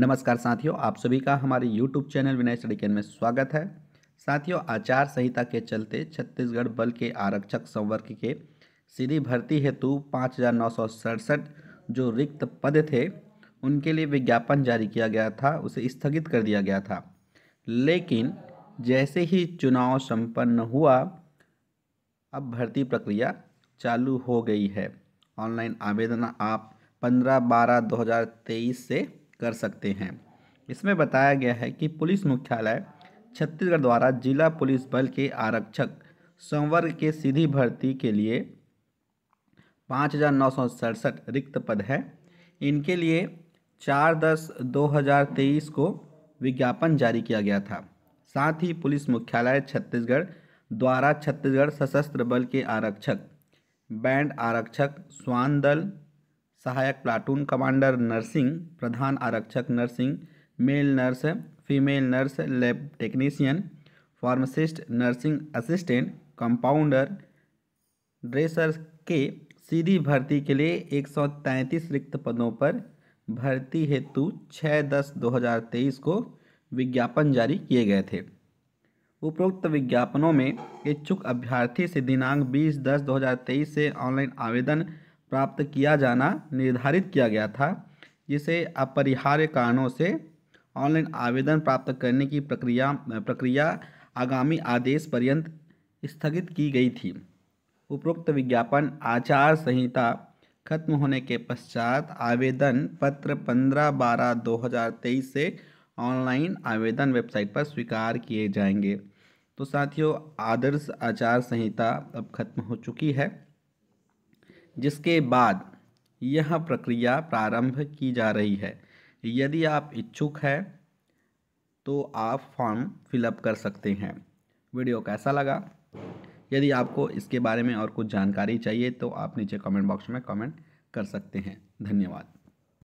नमस्कार साथियों आप सभी का हमारे YouTube चैनल विनय स्टडी केंद्र में स्वागत है साथियों आचार संहिता के चलते छत्तीसगढ़ बल के आरक्षक संवर्ग के सीधी भर्ती हेतु पाँच हज़ार नौ सौ सड़सठ जो रिक्त पद थे उनके लिए विज्ञापन जारी किया गया था उसे स्थगित कर दिया गया था लेकिन जैसे ही चुनाव संपन्न हुआ अब भर्ती प्रक्रिया चालू हो गई है ऑनलाइन आवेदन आप पंद्रह बारह दो हज़ार तेईस से कर सकते हैं इसमें बताया गया है कि पुलिस मुख्यालय छत्तीसगढ़ द्वारा जिला पुलिस बल के आरक्षक संवर्ग के सीधी भर्ती के लिए पाँच हज़ार नौ सौ सड़सठ रिक्त पद है इनके लिए चार दस दो हज़ार तेईस को विज्ञापन जारी किया गया था साथ ही पुलिस मुख्यालय छत्तीसगढ़ द्वारा छत्तीसगढ़ सशस्त्र बल के आरक्षक बैंड आरक्षक स्वान दल सहायक प्लाटून कमांडर नर्सिंग प्रधान आरक्षक nursing male nurse female nurse lab technician pharmacist nursing assistant compounder dresser के सीधी भर्ती के लिए एक सौ तैंतीस रिक्त पदों पर भर्ती हेतु छः दस दो हज़ार तेईस को विज्ञापन जारी किए गए थे उपरोक्त विज्ञापनों में इच्छुक अभ्यर्थी से दिनांक बीस दस दो हज़ार तेईस से ऑनलाइन आवेदन प्राप्त किया जाना निर्धारित किया गया था जिसे अपरिहार्य कारणों से ऑनलाइन आवेदन प्राप्त करने की प्रक्रिया प्रक्रिया आगामी आदेश पर्यंत स्थगित की गई थी उपरोक्त विज्ञापन आचार संहिता खत्म होने के पश्चात आवेदन पत्र पंद्रह बारह दो हज़ार तेईस से ऑनलाइन आवेदन वेबसाइट पर स्वीकार किए जाएंगे तो साथियों आदर्श आचार संहिता अब खत्म हो चुकी है जिसके बाद यह प्रक्रिया प्रारंभ की जा रही है यदि आप इच्छुक हैं तो आप फॉर्म फिलअप कर सकते हैं वीडियो कैसा लगा यदि आपको इसके बारे में और कुछ जानकारी चाहिए तो आप नीचे कमेंट बॉक्स में कमेंट कर सकते हैं धन्यवाद